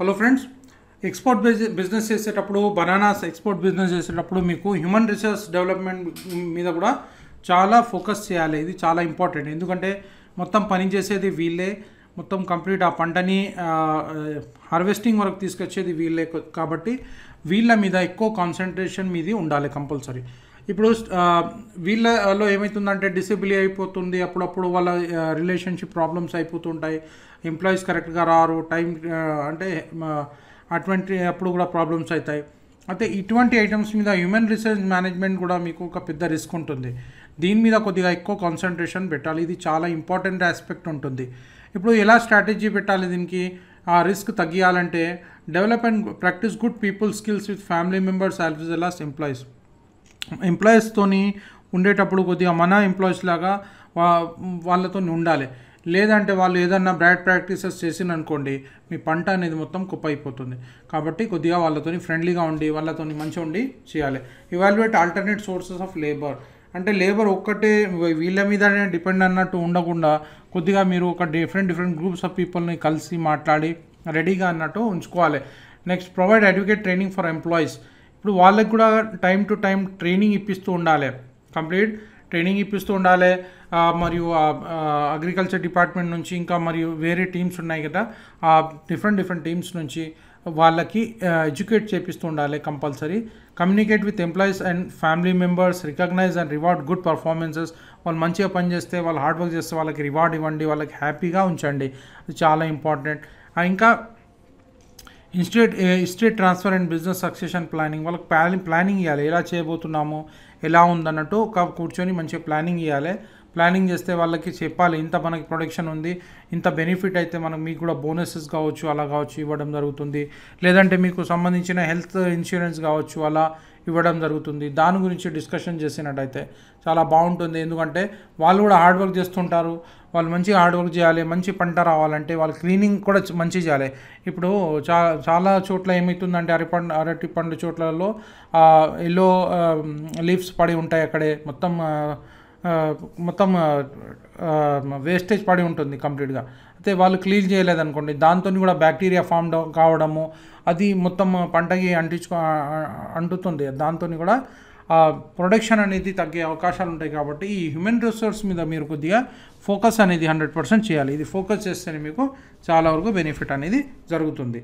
hello friends export business చేసేటప్పుడు bananas export business చేసేటప్పుడు మీకు హ్యూమన్ రిసోర్స్ డెవలప్మెంట్ మీద కూడా చాలా ఫోకస్ చేయాలి ఇది చాలా ఇంపార్టెంట్ ఎందుకంటే మొత్తం పని చేసేది వీళ్ళే మొత్తం కంప్లీట్ ఆ పంటని హార్వెస్టింగ్ వరకు తీసుకొచ్చేది వీళ్ళే కాబట్టి వీళ్ళ మీద ఎక్కువ కాన్సన్ట్రేషన్ మీది ఉండాలి కంపల్సరీ ఇప్పుడు వీళ్ళలో ఏమవుతుందంటే డిసేబిలీ అయిపోతుంది అప్పుడప్పుడు వాళ్ళ రిలేషన్షిప్ ప్రాబ్లమ్స్ అయిపోతుంటాయి ఎంప్లాయీస్ కరెక్ట్గా రారు టైం అంటే అటువంటి అప్పుడు కూడా ప్రాబ్లమ్స్ అవుతాయి అయితే ఇటువంటి ఐటమ్స్ మీద హ్యూమన్ రిసోర్స్ మేనేజ్మెంట్ కూడా మీకు ఒక పెద్ద రిస్క్ ఉంటుంది దీని మీద కొద్దిగా ఎక్కువ కాన్సన్ట్రేషన్ పెట్టాలి ఇది చాలా ఇంపార్టెంట్ ఆస్పెక్ట్ ఉంటుంది ఇప్పుడు ఎలా స్ట్రాటజీ పెట్టాలి దీనికి ఆ రిస్క్ తగ్గియాలంటే develop and practice good people skills with family members as well employees ఎంప్లాయీస్తో ఉండేటప్పుడు కొద్దిగా మన ఎంప్లాయీస్ లాగా వా వాళ్ళతో ఉండాలి లేదంటే వాళ్ళు ఏదన్నా బ్యాడ్ ప్రాక్టీసెస్ చేసిననుకోండి మీ పంట అనేది మొత్తం కుప్ప అయిపోతుంది కాబట్టి కొద్దిగా వాళ్ళతో ఫ్రెండ్లీగా ఉండి వాళ్ళతో మంచిగా ఉండి చేయాలి evaluate alternate sources of labour అంటే లేబర్ ఒక్కటే వీళ్ళ మీదనే డిపెండ్ అన్నట్టు ఉండకుండా కొద్దిగా మీరు ఒక డిఫరెంట్ డిఫరెంట్ గ్రూప్స్ ఆఫ్ పీపుల్ని కలిసి మాట్లాడి రెడీగా అన్నట్టు ఉంచుకోవాలి next provide advocate training for employees ఇప్పుడు వాళ్ళకి కూడా టైం టు టైం ట్రైనింగ్ ఇప్పిస్తూ ఉండాలి కంప్లీట్ ట్రైనింగ్ ఇప్పిస్తూ ఉండాలి మరియు అగ్రికల్చర్ డిపార్ట్మెంట్ నుంచి ఇంకా మరియు వేరే టీమ్స్ ఉన్నాయి కదా ఆ డిఫరెంట్ డిఫరెంట్ టీమ్స్ నుంచి వాళ్ళకి ఎడ్యుకేట్ చేపిస్తూ ఉండాలి compulsory communicate with employees and family members recognise and reward good performances వాళ్ళు మంచిగా పనిచేస్తే వాళ్ళు హార్డ్ వర్క్ చేస్తే వాళ్ళకి రివార్డ్ ఇవ్వండి వాళ్ళకి హ్యాపీగా ఉంచండి చాలా ఇంపార్టెంట్ ఇంకా estate estate transfer and business succession planning వాళ్ళకి ప్లానింగ్ ప్లానింగ్ ఇవ్వాలి ఎలా చేయబోతున్నాము ఎలా ఉందన్నట్టు ఒక కూర్చొని మంచిగా ప్లానింగ్ ఇవ్వాలి ప్లానింగ్ చేస్తే వాళ్ళకి చెప్పాలి ఇంత మనకి ప్రొడక్షన్ ఉంది ఇంత బెనిఫిట్ అయితే మనకు మీకు కూడా బోనసెస్ కావచ్చు అలా కావచ్చు ఇవ్వడం జరుగుతుంది లేదంటే మీకు సంబంధించిన హెల్త్ ఇన్సూరెన్స్ కావచ్చు అలా ఇవ్వడం జరుగుతుంది దాని గురించి డిస్కషన్ చేసినట్టయితే చాలా బాగుంటుంది ఎందుకంటే వాళ్ళు కూడా హార్డ్ వర్క్ చేస్తుంటారు వాళ్ళు మంచిగా హార్డ్ వర్క్ చేయాలి మంచి పంట రావాలంటే వాళ్ళు క్లీనింగ్ కూడా మంచి చేయాలి ఇప్పుడు చా చాలా చోట్ల ఏమవుతుందంటే అరటి పండు అరటి పండు చోట్లలో ఎల్లో లీవ్స్ పడి ఉంటాయి అక్కడే మొత్తం మొత్తం వేస్టేజ్ పడి ఉంటుంది కంప్లీట్గా అయితే వాళ్ళు క్లీన్ చేయలేదనుకోండి దాంతో కూడా బ్యాక్టీరియా ఫామ్ కావడము అది మొత్తం పంటకి అంటించుకో అంటుతుంది దాంతో కూడా ప్రొడక్షన్ అనేది తగ్గే అవకాశాలు ఉంటాయి కాబట్టి ఈ హ్యూమన్ రిసోర్స్ మీద మీరు కొద్దిగా ఫోకస్ అనేది హండ్రెడ్ పర్సెంట్ చేయాలి ఇది ఫోకస్ చేస్తేనే మీకు చాలా వరకు బెనిఫిట్ అనేది జరుగుతుంది